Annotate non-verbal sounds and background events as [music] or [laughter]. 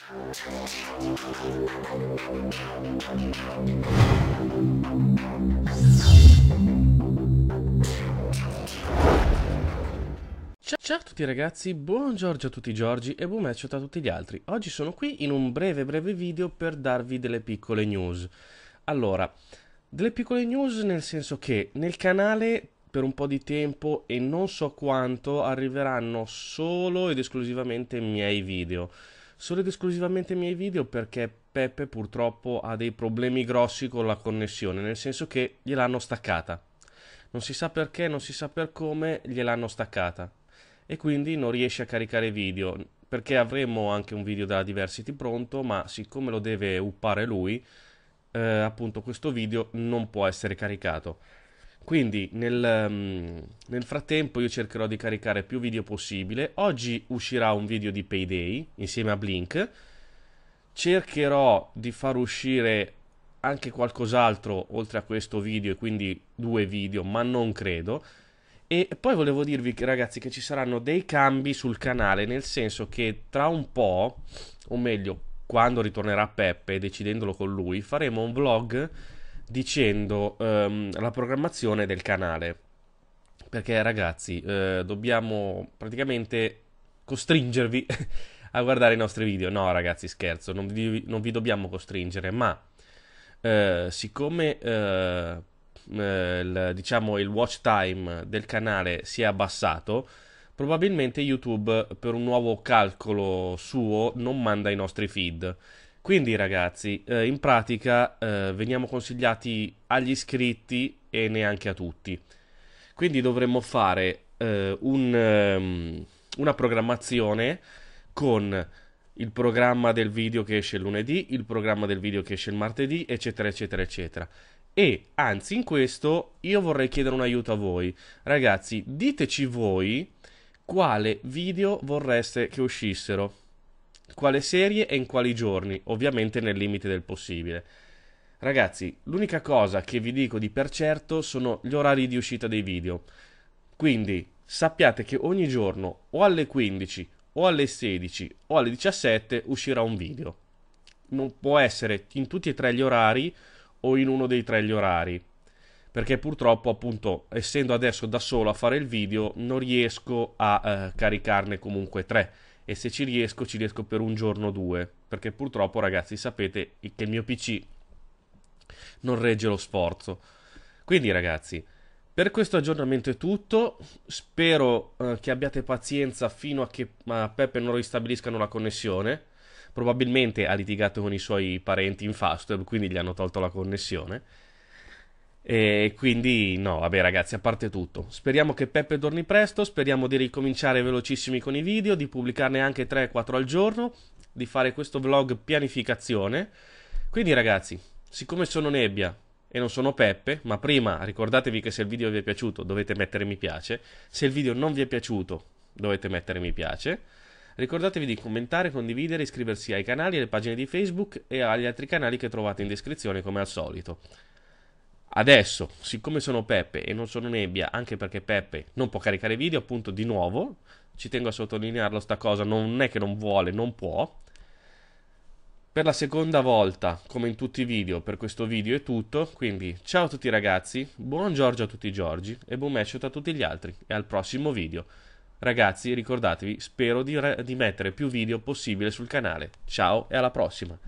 Ciao a tutti ragazzi, buongiorno a tutti Giorgi e buon match a tutti gli altri. Oggi sono qui in un breve breve video per darvi delle piccole news. Allora, delle piccole news nel senso che nel canale per un po' di tempo e non so quanto arriveranno solo ed esclusivamente i miei video solo ed esclusivamente i miei video perché Peppe purtroppo ha dei problemi grossi con la connessione, nel senso che gliel'hanno staccata. Non si sa perché, non si sa per come, gliel'hanno staccata. E quindi non riesce a caricare video, perché avremo anche un video della Diversity pronto, ma siccome lo deve uppare lui, eh, appunto questo video non può essere caricato. Quindi nel, um, nel, frattempo io cercherò di caricare più video possibile. Oggi uscirà un video di Payday insieme a Blink. Cercherò di far uscire anche qualcos'altro oltre a questo video e quindi due video, ma non credo. E poi volevo dirvi ragazzi che ci saranno dei cambi sul canale, nel senso che tra un po', o meglio, quando ritornerà Peppe, decidendolo con lui, faremo un vlog dicendo ehm, la programmazione del canale. Perché ragazzi, eh, dobbiamo praticamente costringervi [laughs] a guardare i nostri video. No, ragazzi, scherzo, non vi, non vi dobbiamo costringere, ma eh, siccome eh, eh, il, diciamo il watch time del canale si è abbassato, probabilmente YouTube per un nuovo calcolo suo non manda i nostri feed quindi ragazzi, eh, in pratica eh, veniamo consigliati agli iscritti e neanche a tutti. Quindi dovremmo fare eh, un, um, una programmazione con il programma del video che esce il lunedì, il programma del video che esce il martedì, eccetera, eccetera, eccetera. E anzi, in questo io vorrei chiedere un aiuto a voi. Ragazzi, diteci voi quale video vorreste che uscissero quale serie e in quali giorni, ovviamente nel limite del possibile. Ragazzi, l'unica cosa che vi dico di per certo sono gli orari di uscita dei video. Quindi sappiate che ogni giorno o alle 15 o alle 16 o alle 17 uscirà un video. Non può essere in tutti e tre gli orari o in uno dei tre gli orari. Perché purtroppo, appunto, essendo adesso da solo a fare il video, non riesco a eh, caricarne comunque tre e se ci riesco ci riesco per un giorno o due, perché purtroppo ragazzi sapete che il mio PC non regge lo sforzo. Quindi ragazzi, per questo aggiornamento è tutto, spero eh, che abbiate pazienza fino a che a Peppe non ristabiliscano la connessione, probabilmente ha litigato con i suoi parenti in Fastweb, quindi gli hanno tolto la connessione. E quindi no, vabbè ragazzi, a parte tutto. Speriamo che Peppe torni presto, speriamo di ricominciare velocissimi con i video, di pubblicarne anche 3-4 al giorno, di fare questo vlog pianificazione. Quindi ragazzi, siccome sono nebbia e non sono Peppe, ma prima ricordatevi che se il video vi è piaciuto dovete mettere mi piace, se il video non vi è piaciuto dovete mettere mi piace. Ricordatevi di commentare, condividere, iscriversi ai canali, alle pagine di Facebook e agli altri canali che trovate in descrizione come al solito. Adesso, siccome sono Peppe e non sono Nebbia, anche perché Peppe non può caricare video, appunto di nuovo, ci tengo a sottolinearlo sta cosa, non è che non vuole, non può. Per la seconda volta, come in tutti i video, per questo video è tutto, quindi ciao a tutti ragazzi, buon Giorgio a tutti i Giorgi e buon match a tutti gli altri e al prossimo video. Ragazzi ricordatevi, spero di, re- di mettere più video possibile sul canale, ciao e alla prossima!